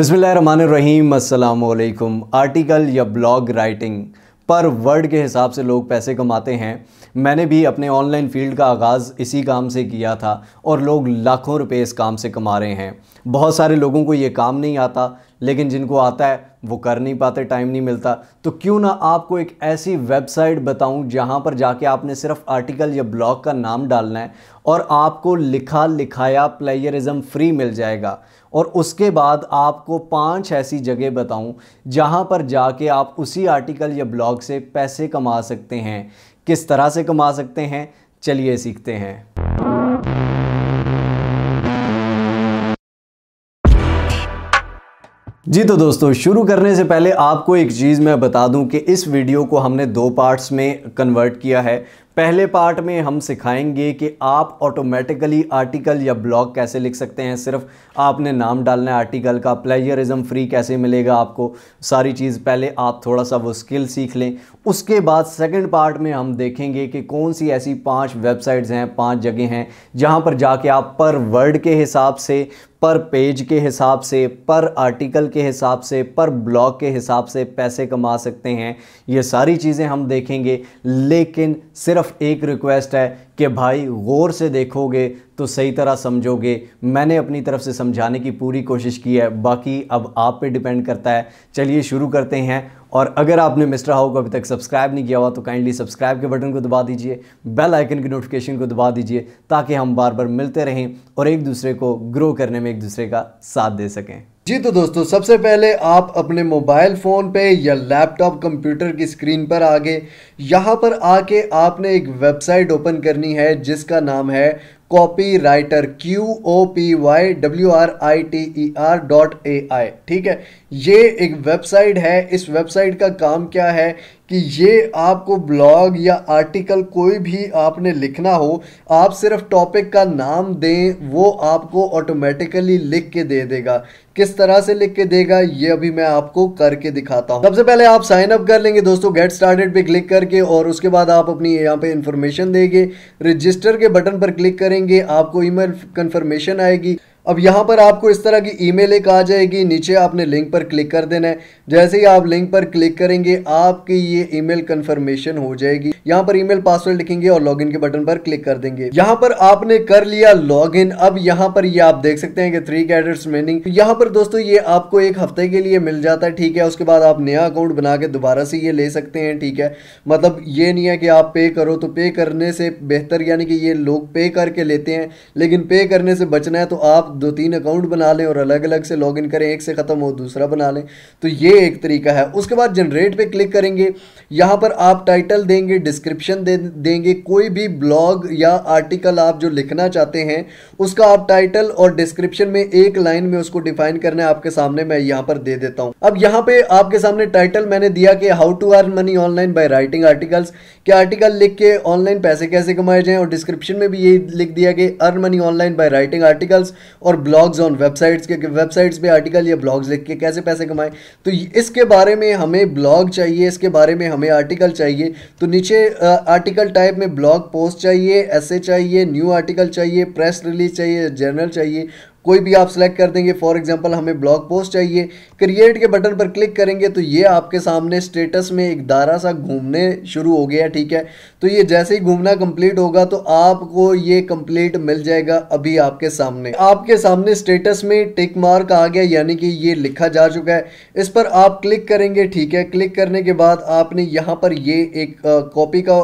बिसमीम अल्लाम आर्टिकल या ब्लॉग राइटिंग पर वर्ड के हिसाब से लोग पैसे कमाते हैं मैंने भी अपने ऑनलाइन फील्ड का आगाज़ इसी काम से किया था और लोग लाखों रुपए इस काम से कमा रहे हैं बहुत सारे लोगों को ये काम नहीं आता लेकिन जिनको आता है वो कर नहीं पाते टाइम नहीं मिलता तो क्यों ना आपको एक ऐसी वेबसाइट बताऊं जहां पर जाके आपने सिर्फ आर्टिकल या ब्लॉग का नाम डालना है और आपको लिखा लिखाया प्लेयरिज्म फ्री मिल जाएगा और उसके बाद आपको पांच ऐसी जगह बताऊं जहां पर जाके आप उसी आर्टिकल या ब्लॉग से पैसे कमा सकते हैं किस तरह से कमा सकते हैं चलिए सीखते हैं जी तो दोस्तों शुरू करने से पहले आपको एक चीज़ मैं बता दूं कि इस वीडियो को हमने दो पार्ट्स में कन्वर्ट किया है पहले पार्ट में हम सिखाएंगे कि आप ऑटोमेटिकली आर्टिकल या ब्लॉग कैसे लिख सकते हैं सिर्फ आपने नाम डालना है आर्टिकल का प्लेजरिज्म फ्री कैसे मिलेगा आपको सारी चीज़ पहले आप थोड़ा सा वो स्किल सीख लें उसके बाद सेकंड पार्ट में हम देखेंगे कि कौन सी ऐसी पांच वेबसाइट्स हैं पांच जगह हैं जहां पर जाके आप पर वर्ड के हिसाब से पर पेज के हिसाब से पर आर्टिकल के हिसाब से पर ब्लॉग के हिसाब से पैसे कमा सकते हैं ये सारी चीज़ें हम देखेंगे लेकिन सिर्फ एक रिक्वेस्ट है कि भाई गौर से देखोगे तो सही तरह समझोगे मैंने अपनी तरफ से समझाने की पूरी कोशिश की है बाकी अब आप पे डिपेंड करता है चलिए शुरू करते हैं और अगर आपने मिस्टर हाउ को अभी तक सब्सक्राइब नहीं किया हुआ तो काइंडली सब्सक्राइब के बटन को दबा दीजिए बेल आइकन की नोटिफिकेशन को दबा दीजिए ताकि हम बार बार मिलते रहें और एक दूसरे को ग्रो करने में एक दूसरे का साथ दे सकें जी तो दोस्तों सबसे पहले आप अपने मोबाइल फ़ोन पे या लैपटॉप कंप्यूटर की स्क्रीन पर आगे यहाँ पर आके आपने एक वेबसाइट ओपन करनी है जिसका नाम है copy writer Q O P Y W R I T E R dot A I ठीक है ये एक वेबसाइट है इस वेबसाइट का काम क्या है कि ये आपको ब्लॉग या आर्टिकल कोई भी आपने लिखना हो आप सिर्फ टॉपिक का नाम दें वो आपको ऑटोमेटिकली लिख के दे देगा किस तरह से लिख के देगा ये अभी मैं आपको करके दिखाता हूँ सबसे पहले आप साइन अप कर लेंगे दोस्तों गेट स्टार्टेड पे क्लिक करके और उसके बाद आप अपनी यहाँ पे इंफॉर्मेशन देंगे रजिस्टर के बटन पर क्लिक करेंगे आपको ईमेल कंफर्मेशन आएगी अब यहाँ पर आपको इस तरह की ईमेल एक आ जाएगी नीचे आपने लिंक पर क्लिक कर देना है जैसे ही आप लिंक पर क्लिक करेंगे आपकी ये ईमेल कंफर्मेशन हो जाएगी यहाँ पर ईमेल पासवर्ड लिखेंगे और लॉगिन के बटन पर क्लिक कर देंगे यहाँ पर आपने कर लिया लॉगिन अब यहाँ पर ये आप देख सकते हैं कि थ्री कैडेट्स मेनिंग यहाँ पर दोस्तों ये आपको एक हफ्ते के लिए मिल जाता है ठीक है उसके बाद आप नया अकाउंट बना के दोबारा से ये ले सकते हैं ठीक है मतलब ये नहीं है कि आप पे करो तो पे करने से बेहतर यानी कि ये लोग पे करके लेते हैं लेकिन पे करने से बचना है तो आप दो तीन अकाउंट बना लें और अलग अलग से लॉगिन करें एक से ख़त्म हो दूसरा बना लें तो ये एक तरीका है उसके बाद जनरेट पे क्लिक करेंगे यहाँ पर आप टाइटल देंगे डिस्क्रिप्शन दे देंगे कोई भी ब्लॉग या आर्टिकल आप जो लिखना चाहते हैं उसका आप टाइटल और डिस्क्रिप्शन में एक लाइन में उसको डिफाइन करना है आपके सामने मैं यहाँ पर दे देता हूँ अब यहाँ पे आपके सामने टाइटल मैंने दिया कि how to earn money online by writing articles के आर्टिकल लिख के ऑनलाइन पैसे कैसे कमाए जाएँ और डिस्क्रिप्शन में भी यही लिख दिया कि earn money online by writing articles और ब्लॉग्स ऑन वेबसाइट्स के वेबसाइट्स पे आर्टिकल या ब्लॉग्स लिख के कैसे पैसे कमाएं तो इसके बारे में हमें ब्लॉग चाहिए इसके बारे में हमें आर्टिकल चाहिए तो नीचे आर्टिकल टाइप में ब्लॉग पोस्ट चाहिए ऐसे चाहिए न्यू आर्टिकल चाहिए प्रेस रिलीज चाहिए जर्नल चाहिए कोई भी आप सेलेक्ट कर देंगे फॉर एग्जांपल हमें ब्लॉग पोस्ट चाहिए क्रिएट के बटन पर क्लिक करेंगे तो ये आपके सामने स्टेटस में एक दारा सा घूमने शुरू हो गया ठीक है तो ये जैसे ही घूमना कंप्लीट होगा तो आपको ये कंप्लीट मिल जाएगा अभी आपके सामने आपके सामने स्टेटस में टिक मार्क आ गया यानी कि ये लिखा जा चुका है इस पर आप क्लिक करेंगे ठीक है क्लिक करने के बाद आपने यहाँ पर ये एक कॉपी का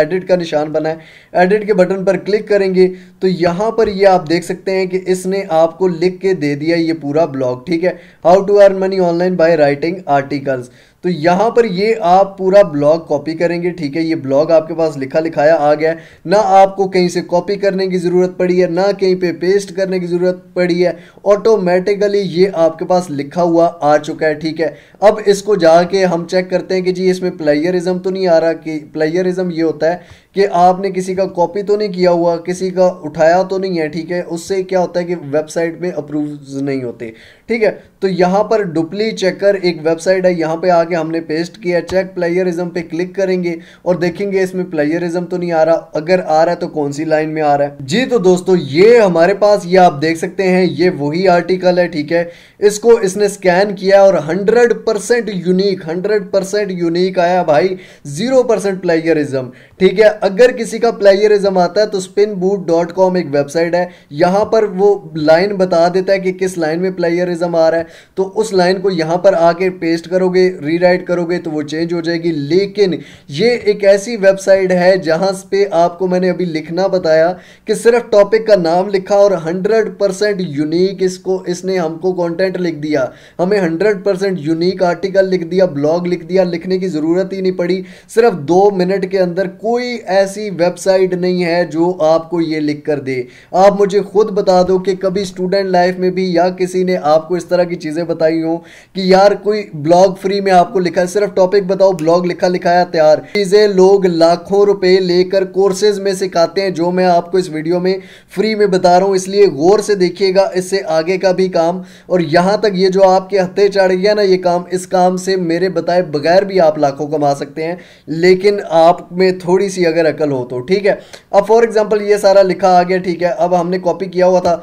एडिट का निशान बनाया एडिट के बटन पर क्लिक करेंगे तो यहाँ पर ये आप देख सकते हैं कि इसने हमने आपको लिख के दे दिया ये पूरा ब्लॉग ठीक है how to earn money online by writing articles तो यहाँ पर ये आप पूरा ब्लॉग कॉपी करेंगे ठीक है ये ब्लॉग आपके पास लिखा लिखाया आ गया है ना आपको कहीं से कॉपी करने की ज़रूरत पड़ी है ना कहीं पे पेस्ट करने की ज़रूरत पड़ी है ऑटोमेटिकली ये आपके पास लिखा हुआ आ चुका है ठीक है अब इसको जाके हम चेक करते हैं कि जी इसमें प्लेयरिज्म तो नहीं आ रहा कि प्लेयरिज्म ये होता है कि आपने किसी का कॉपी तो नहीं किया हुआ किसी का उठाया तो नहीं है ठीक है उससे क्या होता है कि वेबसाइट में अप्रूव नहीं होते ठीक है तो यहाँ पर डुप्ली चेकर एक वेबसाइट है यहाँ पे आके हमने पेस्ट किया चेक प्लेयरिज्म पे क्लिक करेंगे और देखेंगे इसमें प्लेयरिज्म तो नहीं आ रहा अगर आ रहा है तो कौन सी लाइन में आ रहा है जी तो दोस्तों ये हमारे पास ये आप देख सकते हैं ये वही आर्टिकल है ठीक है इसको इसने स्कैन किया और hundred percent unique hundred percent unique आया भाई जीरो परसेंट प्लेयरिज्म ठीक है अगर किसी का प्लेयरिज्म आता है तो स्पिन बूट डॉट कॉम एक वेबसाइट है यहाँ पर वो लाइन बता देता है कि किस लाइन में प्लेयरिज्म आ रहा है तो उस लाइन को यहाँ पर आके पेस्ट करोगे रीराइट करोगे तो वो चेंज हो जाएगी लेकिन ये एक ऐसी वेबसाइट है जहाँ पे आपको मैंने अभी लिखना बताया कि सिर्फ टॉपिक का नाम लिखा और हंड्रेड परसेंट यूनिक इसको इसने हमको कॉन्टेंट लिख दिया हमें हंड्रेड परसेंट यूनिक आर्टिकल लिख दिया ब्लॉग लिख दिया लिखने की ज़रूरत ही नहीं पड़ी सिर्फ दो मिनट के अंदर कोई ऐसी वेबसाइट नहीं है जो आपको ये लिख कर दे आप मुझे खुद बता दो कि कभी स्टूडेंट लाइफ में भी या किसी ने आपको इस तरह की चीज़ें बताई हो कि यार कोई ब्लॉग फ्री में आपको लिखा सिर्फ टॉपिक बताओ ब्लॉग लिखा लिखाया तैयार चीज़ें लोग लाखों रुपए लेकर कोर्सेज में सिखाते हैं जो मैं आपको इस वीडियो में फ्री में बता रहा हूँ इसलिए गौर से देखिएगा इससे आगे का भी काम और यहाँ तक ये जो आपके हथे चढ़ गया ना ये काम इस काम से मेरे बताए बगैर भी आप लाखों कमा सकते हैं लेकिन आप में थोड़ी सी अगर अगर अकल हो तो ठीक है अब फॉर एग्जाम्पल ये सारा लिखा आ गया ठीक है अब हमने कॉपी किया हुआ था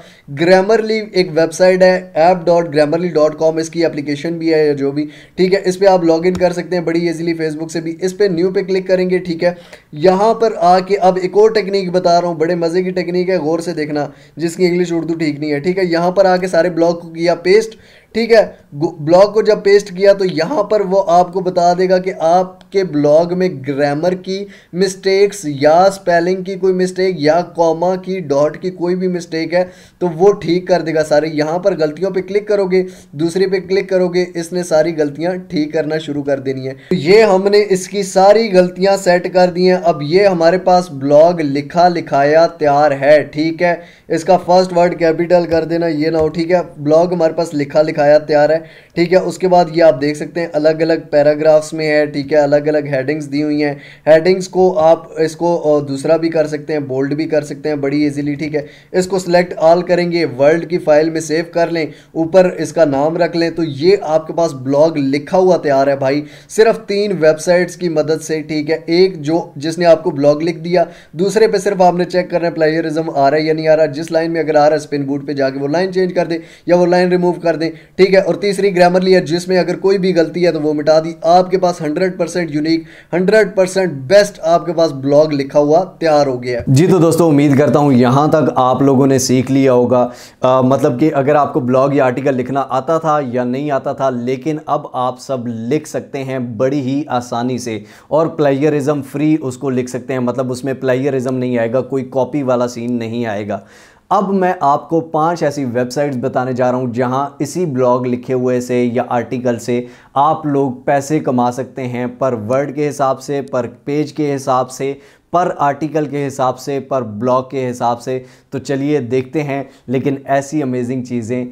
ग्रामरली एक वेबसाइट है app dot Grammarly dot com इसकी एप्लीकेशन भी है या जो भी ठीक है इस पर आप लॉग इन कर सकते हैं बड़ी ईजिली फेसबुक से भी इस पर न्यू पे क्लिक करेंगे ठीक है यहाँ पर आके अब एक और टेक्निक बता रहा हूँ बड़े मज़े की टेक्निक है गौर से देखना जिसकी इंग्लिश उर्दू ठीक नहीं है ठीक है यहाँ पर आके सारे ब्लॉग को किया पेस्ट ठीक है ब्लॉग को जब पेस्ट किया तो यहाँ पर वो आपको बता देगा कि आपके ब्लॉग में ग्रामर की मिस्टेक्स या स्पेलिंग की कोई मिस्टेक या कॉमा की डॉट की कोई भी मिस्टेक है तो वो ठीक कर देगा सारे यहाँ पर गलतियों पे क्लिक करोगे दूसरे पे क्लिक करोगे इसने सारी गलतियाँ ठीक करना शुरू कर देनी है तो ये हमने इसकी सारी गलतियाँ सेट कर दी हैं अब ये हमारे पास ब्लॉग लिखा लिखाया तैयार है ठीक है इसका फर्स्ट वर्ड कैपिटल कर देना ये ना हो ठीक है ब्लॉग हमारे पास लिखा लिखा दिखाया तैयार है ठीक है उसके बाद ये आप देख सकते हैं अलग अलग पैराग्राफ्स में है ठीक है अलग अलग हेडिंग्स दी हुई हैं हेडिंग्स को आप इसको दूसरा भी कर सकते हैं बोल्ड भी कर सकते हैं बड़ी ईजिली ठीक है इसको सिलेक्ट ऑल करेंगे वर्ल्ड की फाइल में सेव कर लें ऊपर इसका नाम रख लें तो ये आपके पास ब्लॉग लिखा हुआ तैयार है भाई सिर्फ तीन वेबसाइट्स की मदद से ठीक है एक जो जिसने आपको ब्लॉग लिख दिया दूसरे पे सिर्फ आपने चेक करना है प्लेजरिज्म आ रहा है या नहीं आ रहा जिस लाइन में अगर आ रहा है स्पिन बूट पे जाके वो लाइन चेंज कर दे या वो लाइन रिमूव कर दें ठीक है और तीसरी ग्रामरली है जिसमें अगर कोई भी गलती है तो वो मिटा दी आपके पास 100% यूनिक 100% बेस्ट आपके पास ब्लॉग लिखा हुआ तैयार हो गया जी तो दोस्तों उम्मीद करता हूँ यहाँ तक आप लोगों ने सीख लिया होगा आ, मतलब कि अगर आपको ब्लॉग या आर्टिकल लिखना आता था या नहीं आता था लेकिन अब आप सब लिख सकते हैं बड़ी ही आसानी से और प्लेयरिज्म फ्री उसको लिख सकते हैं मतलब उसमें प्लेयरिज्म नहीं आएगा कोई कॉपी वाला सीन नहीं आएगा अब मैं आपको पांच ऐसी वेबसाइट्स बताने जा रहा हूं जहां इसी ब्लॉग लिखे हुए से या आर्टिकल से आप लोग पैसे कमा सकते हैं पर वर्ड के हिसाब से पर पेज के हिसाब से पर आर्टिकल के हिसाब से पर ब्लॉग के हिसाब से तो चलिए देखते हैं लेकिन ऐसी अमेजिंग चीज़ें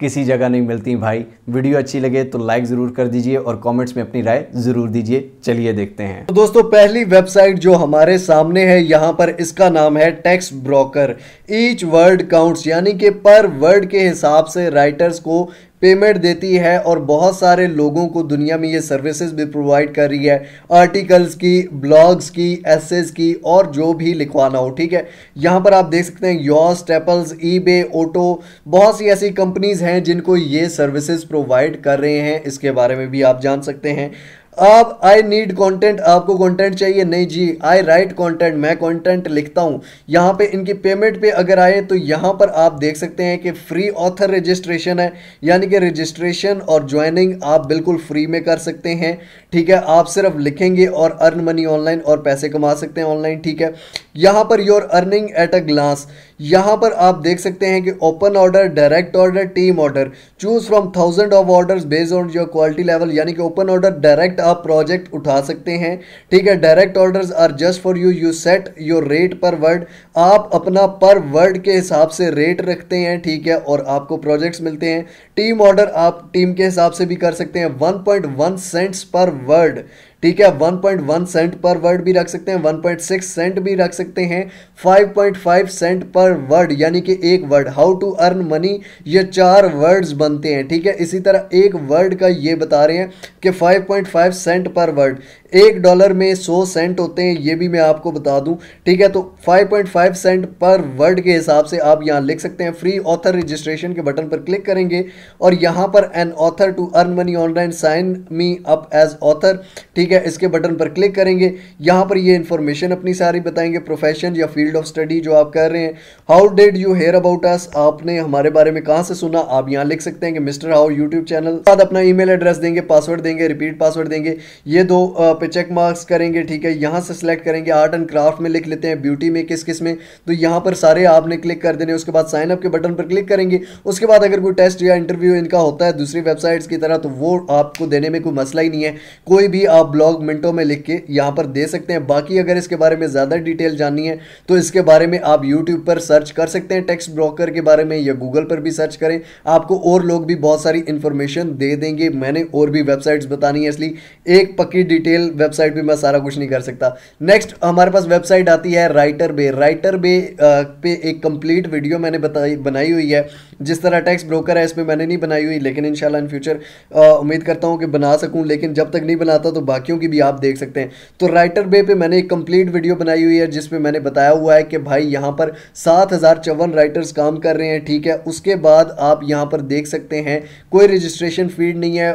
किसी जगह नहीं मिलती भाई वीडियो अच्छी लगे तो लाइक ज़रूर कर दीजिए और कमेंट्स में अपनी राय ज़रूर दीजिए चलिए देखते हैं तो दोस्तों पहली वेबसाइट जो हमारे सामने है यहाँ पर इसका नाम है text broker each word counts यानी कि पर वर्ड के हिसाब से राइटर्स को पेमेंट देती है और बहुत सारे लोगों को दुनिया में ये सर्विसेज भी प्रोवाइड कर रही है आर्टिकल्स की ब्लॉग्स की एसेज की और जो भी लिखवाना हो ठीक है यहाँ पर आप देख सकते हैं योस टेपल्स ई ओटो बहुत सी ऐसी कंपनीज़ हैं जिनको ये सर्विसेज प्रोवाइड कर रहे हैं इसके बारे में भी आप जान सकते हैं अब आई नीड कंटेंट आपको कंटेंट चाहिए नहीं जी आई राइट कंटेंट मैं कंटेंट लिखता हूँ यहाँ पे इनकी पेमेंट पे अगर आए तो यहाँ पर आप देख सकते हैं कि फ्री ऑथर रजिस्ट्रेशन है यानी कि रजिस्ट्रेशन और ज्वाइनिंग आप बिल्कुल फ्री में कर सकते हैं ठीक है आप सिर्फ लिखेंगे और अर्न मनी ऑनलाइन और पैसे कमा सकते हैं ऑनलाइन ठीक है यहाँ पर your earning at a glance यहाँ पर आप देख सकते हैं कि open order direct order team order choose from thousand of orders based on your quality level यानी कि ओपन ऑर्डर डायरेक्ट आप प्रोजेक्ट उठा सकते हैं ठीक है direct orders are just for you you set your rate per word आप अपना पर वर्ड के हिसाब से रेट रखते हैं ठीक है और आपको प्रोजेक्ट्स मिलते हैं टीम ऑर्डर आप टीम के हिसाब से भी कर सकते हैं वन सेंट्स पर वर्ड ठीक है 1.1 सेंट पर वर्ड भी रख सकते हैं 1.6 सेंट भी रख सकते हैं 5.5 सेंट पर वर्ड यानी कि एक word how to earn money ये चार वर्ड्स बनते हैं ठीक है इसी तरह एक वर्ड का ये बता रहे हैं कि 5.5 सेंट पर वर्ड एक डॉलर में 100 सेंट होते हैं ये भी मैं आपको बता दूं ठीक है तो 5.5 सेंट पर वर्ड के हिसाब से आप यहाँ लिख सकते हैं फ्री ऑथर रजिस्ट्रेशन के बटन पर क्लिक करेंगे और यहाँ पर an author to earn money online sign me up as author ठीक है है इसके बटन पर क्लिक करेंगे यहाँ पर ये इन्फॉर्मेशन अपनी सारी बताएंगे प्रोफेशन या फील्ड ऑफ स्टडी जो आप कर रहे हैं how did you hear about us आपने हमारे बारे में कहाँ से सुना आप यहाँ लिख सकते हैं कि मिस्टर हाउ यूट्यूब चैनल बाद अपना ई एड्रेस देंगे पासवर्ड देंगे रिपीट पासवर्ड देंगे ये दो पे चेक मार्क्स करेंगे ठीक है यहाँ से सिलेक्ट करेंगे आर्ट एंड क्राफ्ट में लिख लेते हैं ब्यूटी में किस किस में तो यहाँ पर सारे आपने क्लिक कर देने उसके बाद साइनअप के बटन पर क्लिक करेंगे उसके बाद अगर कोई टेस्ट या इंटरव्यू इनका होता है दूसरी वेबसाइट्स की तरह तो वो आपको देने में कोई मसला ही नहीं है कोई भी आप ब्लॉग मिनटों में लिख के यहाँ पर दे सकते हैं बाकी अगर इसके बारे में ज़्यादा डिटेल जाननी है तो इसके बारे में आप यूट्यूब पर सर्च कर सकते हैं टेक्स्ट ब्रोकर के बारे में या गूगल पर भी सर्च करें आपको और लोग भी बहुत सारी इन्फॉर्मेशन दे देंगे मैंने और भी वेबसाइट्स बतानी है इसलिए एक पक्की डिटेल वेबसाइट पर मैं सारा कुछ नहीं कर सकता नेक्स्ट हमारे पास वेबसाइट आती है राइटर बे राइटर बे पे एक कंप्लीट वीडियो मैंने बताई बनाई हुई है जिस तरह टैक्स ब्रोकर है इस पर मैंने नहीं बनाई हुई लेकिन इन इन फ्यूचर उम्मीद करता हूँ कि बना सकूँ लेकिन जब तक नहीं बनाता तो बाकियों की भी आप देख सकते हैं तो राइटर बे पे मैंने एक कंप्लीट वीडियो बनाई हुई है जिसमें मैंने बताया हुआ है कि भाई यहाँ पर सात हज़ार चौवन राइटर्स काम कर रहे हैं ठीक है उसके बाद आप यहाँ पर देख सकते हैं कोई रजिस्ट्रेशन फीड नहीं है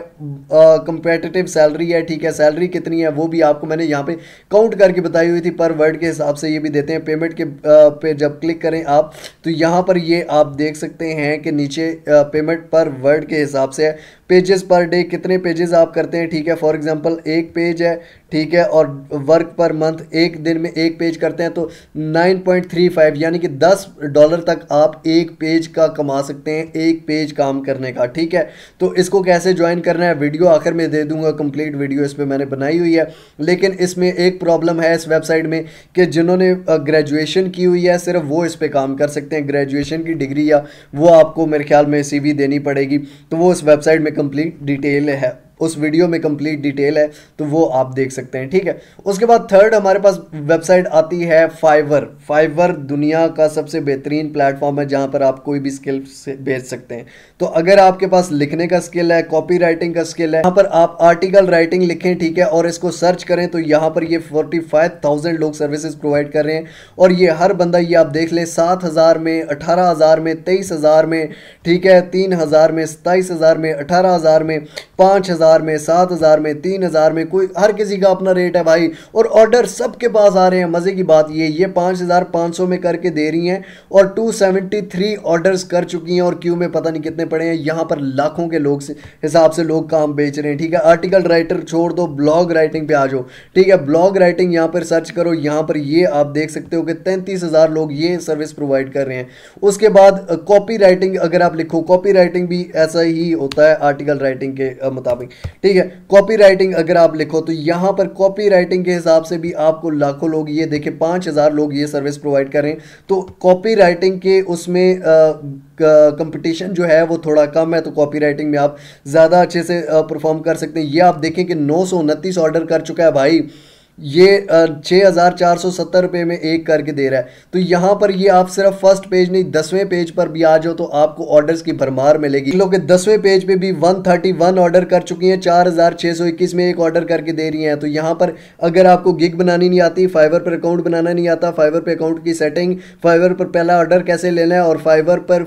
कंपेटेटिव सैलरी है ठीक है सैलरी कितनी है वो भी आपको मैंने यहाँ पे काउंट करके बताई हुई थी पर वर्ड के हिसाब से ये भी देते हैं पेमेंट के आ, पे जब क्लिक करें आप तो यहाँ पर ये आप देख सकते हैं हैं कि नीचे पेमेंट पर वर्ड के हिसाब से पेजेस पर डे कितने पेजेस आप करते हैं ठीक है फॉर एग्जांपल एक पेज है ठीक है और वर्क पर मंथ एक दिन में एक पेज करते हैं तो 9.35 यानी कि 10 डॉलर तक आप एक पेज का कमा सकते हैं एक पेज काम करने का ठीक है तो इसको कैसे ज्वाइन करना है वीडियो आखिर में दे दूंगा कंप्लीट वीडियो इस पर मैंने बनाई हुई है लेकिन इसमें एक प्रॉब्लम है इस वेबसाइट में कि जिन्होंने ग्रेजुएशन की हुई है सिर्फ वो इस पर काम कर सकते हैं ग्रेजुएशन की डिग्री या वो आपको मेरे ख्याल में सी देनी पड़ेगी तो वो इस वेबसाइट में कंप्लीट डिटेल है उस वीडियो में कंप्लीट डिटेल है तो वो आप देख सकते हैं ठीक है उसके बाद थर्ड हमारे पास वेबसाइट आती है फाइवर फाइवर दुनिया का सबसे बेहतरीन प्लेटफॉर्म है जहां पर आप कोई भी स्किल भेज सकते हैं तो अगर आपके पास लिखने का स्किल है कॉपी राइटिंग का स्किल है यहां पर आप आर्टिकल राइटिंग लिखें ठीक है और इसको सर्च करें तो यहां पर ये फोर्टी फाइव थाउजेंड लोग सर्विसेज प्रोवाइड कर रहे हैं और ये हर बंदा ये आप देख लें सात हज़ार में अठारह हज़ार में तेईस हज़ार में ठीक है तीन हज़ार में सताईस हज़ार में अठारह हज़ार में पाँच हज़ार हज़ार में सात हज़ार में तीन हज़ार में कोई हर किसी का अपना रेट है भाई और ऑर्डर सबके पास आ रहे हैं मज़े की बात ये ये पाँच हज़ार पाँच सौ में करके दे रही हैं और टू सेवेंटी थ्री ऑर्डर्स कर चुकी हैं और क्यू में पता नहीं कितने पड़े हैं यहाँ पर लाखों के लोग हिसाब से लोग काम बेच रहे हैं ठीक है आर्टिकल राइटर छोड़ दो ब्लॉग राइटिंग पे आ जाओ ठीक है ब्लॉग राइटिंग यहाँ पर सर्च करो यहाँ पर ये आप देख सकते हो कि तैंतीस हज़ार लोग ये सर्विस प्रोवाइड कर रहे हैं उसके बाद कॉपी uh, राइटिंग अगर आप लिखो कॉपी राइटिंग भी ऐसा ही होता है आर्टिकल राइटिंग के uh, मुताबिक ठीक है कॉपी राइटिंग अगर आप लिखो तो यहां पर कॉपी राइटिंग के हिसाब से भी आपको लाखों लोग ये देखें पांच हज़ार लोग ये सर्विस प्रोवाइड करें तो कॉपी राइटिंग के उसमें कंपटीशन जो है वो थोड़ा कम है तो कॉपी राइटिंग में आप ज़्यादा अच्छे से परफॉर्म कर सकते हैं ये आप देखें कि नौ ऑर्डर कर चुका है भाई ये छः हज़ार चार सौ सत्तर रुपये में एक करके दे रहा है तो यहाँ पर ये आप सिर्फ फर्स्ट पेज नहीं दसवें पेज पर भी आ जाओ तो आपको ऑर्डर्स की भरमार मिलेगी लोग दसवें पेज पे भी वन थर्टी वन ऑर्डर कर चुकी हैं चार हज़ार छः सौ इक्कीस में एक ऑर्डर करके दे रही हैं तो यहाँ पर अगर आपको गिग बनानी नहीं आती फाइवर पर अकाउंट बनाना नहीं आता फाइवर पर अकाउंट की सेटिंग फाइवर पर पहला ऑर्डर कैसे लेना है और फाइवर पर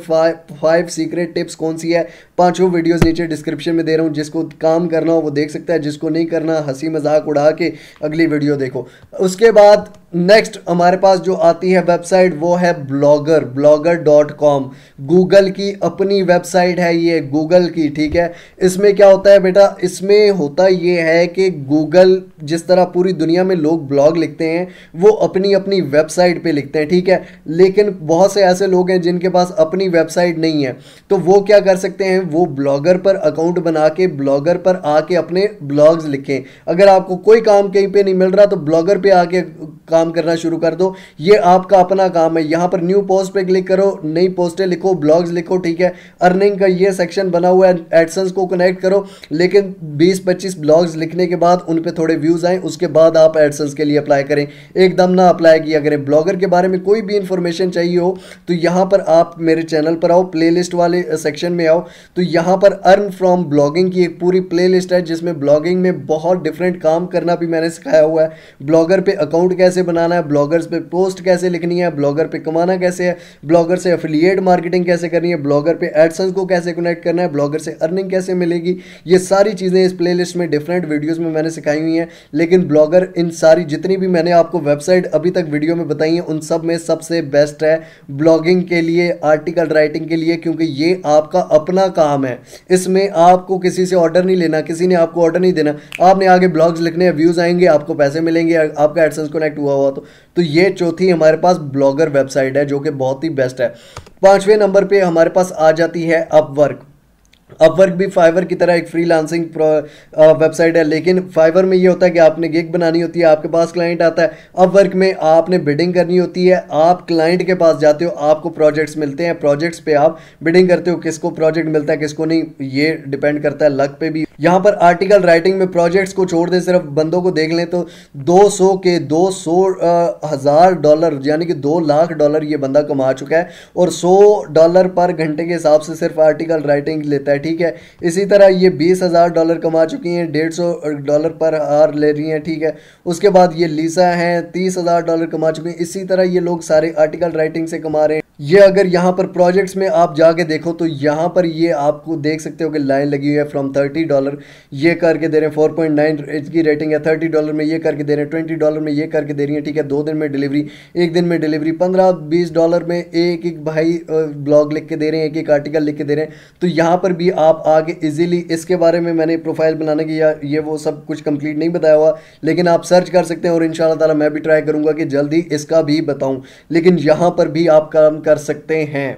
फाइव सीक्रेट टिप्स कौन सी है पाँचों वीडियोज़ नीचे डिस्क्रिप्शन में दे रहा हूँ जिसको काम करना हो वो देख सकता है जिसको नहीं करना हंसी मजाक उड़ा के अगली वीडियो देखो उसके बाद नेक्स्ट हमारे पास जो आती है वेबसाइट वो है blogger blogger dot com Google की अपनी वेबसाइट है ये गूगल की ठीक है इसमें क्या होता है बेटा इसमें होता ये है कि गूगल जिस तरह पूरी दुनिया में लोग ब्लॉग लिखते हैं वो अपनी अपनी वेबसाइट पे लिखते हैं ठीक है लेकिन बहुत से ऐसे लोग हैं जिनके पास अपनी वेबसाइट नहीं है तो वो क्या कर सकते हैं वो ब्लॉगर पर अकाउंट बना के ब्लॉगर पर आके अपने ब्लॉग्स लिखें अगर आपको कोई काम कहीं पर नहीं मिल रहा तो ब्लॉगर पे आके काम करना शुरू कर दो ये आपका अपना काम है यहाँ पर न्यू पोस्ट पे क्लिक करो नई पोस्टें लिखो ब्लॉग्स लिखो ठीक है अर्निंग का ये सेक्शन बना हुआ है एडसन्स को कनेक्ट करो लेकिन 20-25 ब्लॉग्स लिखने के बाद उन पर थोड़े व्यूज़ आए उसके बाद आप एडसन्स के लिए अप्लाई करें एकदम ना अप्लाई किया करें ब्लॉगर के बारे में कोई भी इंफॉर्मेशन चाहिए हो तो यहाँ पर आप मेरे चैनल पर आओ प्ले वाले सेक्शन में आओ तो यहाँ पर अर्न फ्रॉम ब्लॉगिंग की एक पूरी प्ले है जिसमें ब्लॉगिंग में बहुत डिफरेंट काम करना भी मैंने सिखाया हुआ हुआ है ब्लॉगर पे अकाउंट कैसे बनाना है ब्लॉगर्स पे पोस्ट कैसे लिखनी है ब्लॉगर पे कमाना कैसे है ब्लॉगर से एफिलिएट मार्केटिंग कैसे करनी है ब्लॉगर पे एडसन को कैसे कनेक्ट करना है ब्लॉगर से अर्निंग कैसे मिलेगी ये सारी चीज़ें इस प्ले में डिफरेंट वीडियोज़ में मैंने सिखाई हुई हैं लेकिन ब्लॉगर इन सारी जितनी भी मैंने आपको वेबसाइट अभी तक वीडियो में बताई है उन सब में सबसे बेस्ट है ब्लॉगिंग के लिए आर्टिकल राइटिंग के लिए क्योंकि ये आपका अपना काम है इसमें आपको किसी से ऑर्डर नहीं लेना किसी ने आपको ऑर्डर नहीं देना आपने आगे ब्लॉग्स लिखने व्यूज़ आएंगे आपको पैसे मिलेंगे आपका एडसेंस कनेक्ट हुआ हुआ तो तो ये चौथी हमारे पास ब्लॉगर वेबसाइट है जो कि बहुत ही बेस्ट है पाँचवें नंबर पर हमारे पास आ जाती है अपवर्क अपवर्क भी फाइवर की तरह एक फ्री लांसिंग वेबसाइट है लेकिन फाइवर में ये होता है कि आपने गिग बनानी होती है आपके पास क्लाइंट आता है अपवर्क में आपने बिडिंग करनी होती है आप क्लाइंट के पास जाते हो आपको प्रोजेक्ट्स मिलते हैं प्रोजेक्ट्स पे आप बिडिंग करते हो किसको प्रोजेक्ट मिलता है किसको नहीं ये डिपेंड करता है लक पे भी यहाँ पर आर्टिकल राइटिंग में प्रोजेक्ट्स को छोड़ दें सिर्फ बंदों को देख लें तो दो के दो uh, हज़ार डॉलर यानी कि दो लाख डॉलर ये बंदा कमा चुका है और सौ डॉलर पर घंटे के हिसाब से सिर्फ आर्टिकल राइटिंग लेता है है ठीक है इसी तरह ये बीस हज़ार डॉलर कमा चुकी हैं डेढ़ सौ डॉलर पर हार ले रही हैं ठीक है उसके बाद ये लीसा हैं तीस हज़ार डॉलर कमा चुकी हैं इसी तरह ये लोग सारे आर्टिकल राइटिंग से कमा रहे हैं ये अगर यहाँ पर प्रोजेक्ट्स में आप जाके देखो तो यहाँ पर ये आपको देख सकते हो कि लाइन लगी हुई है फ्रॉम थर्टी डॉलर ये करके दे रहे हैं फोर पॉइंट नाइन एच की रेटिंग है थर्टी डॉलर में ये करके दे रहे हैं ट्वेंटी डॉलर में ये करके दे रही है ठीक है दो दिन में डिलीवरी एक दिन में डिलीवरी पंद्रह बीस डॉलर में एक एक भाई ब्लॉग लिख के दे रहे हैं एक एक आर्टिकल लिख के दे रहे हैं तो यहाँ पर भी आप आगे ईजिली इसके बारे में मैंने प्रोफाइल बनाने की या ये वो सब कुछ कंप्लीट नहीं बताया हुआ लेकिन आप सर्च कर सकते हैं और इन शाला मैं भी ट्राई करूँगा कि जल्दी इसका भी बताऊँ लेकिन यहाँ पर भी आप काम कर सकते हैं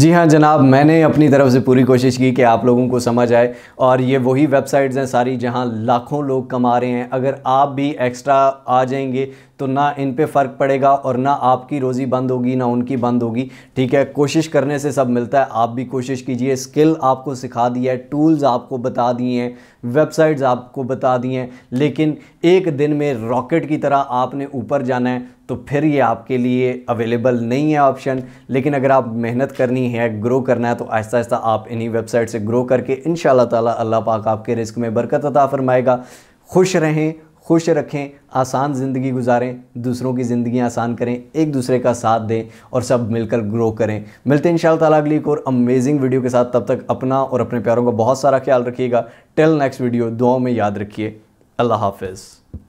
जी हाँ जनाब मैंने अपनी तरफ से पूरी कोशिश की कि आप लोगों को समझ आए और ये वही वेबसाइट्स हैं सारी जहां लाखों लोग कमा रहे हैं अगर आप भी एक्स्ट्रा आ जाएंगे तो ना इन पे फ़र्क पड़ेगा और ना आपकी रोज़ी बंद होगी ना उनकी बंद होगी ठीक है कोशिश करने से सब मिलता है आप भी कोशिश कीजिए स्किल आपको सिखा दी है टूल्स आपको बता दिए हैं वेबसाइट्स आपको बता दी हैं लेकिन एक दिन में रॉकेट की तरह आपने ऊपर जाना है तो फिर ये आपके लिए अवेलेबल नहीं है ऑप्शन लेकिन अगर आप मेहनत करनी है ग्रो करना है तो आहिस्ता आहिस्ता आप इन्हीं वेबसाइट से ग्रो करके इन ताला अल्लाह पाक आपके रिस्क में बरकत अता फरमाएगा खुश रहें खुश रखें आसान ज़िंदगी गुजारें दूसरों की ज़िंदगी आसान करें एक दूसरे का साथ दें और सब मिलकर ग्रो करें मिलते हैं इन ताला अगली एक और अमेजिंग वीडियो के साथ तब तक अपना और अपने प्यारों का बहुत सारा ख्याल रखिएगा टिल नेक्स्ट वीडियो दुआओं में याद रखिए अल्लाह हाफिज़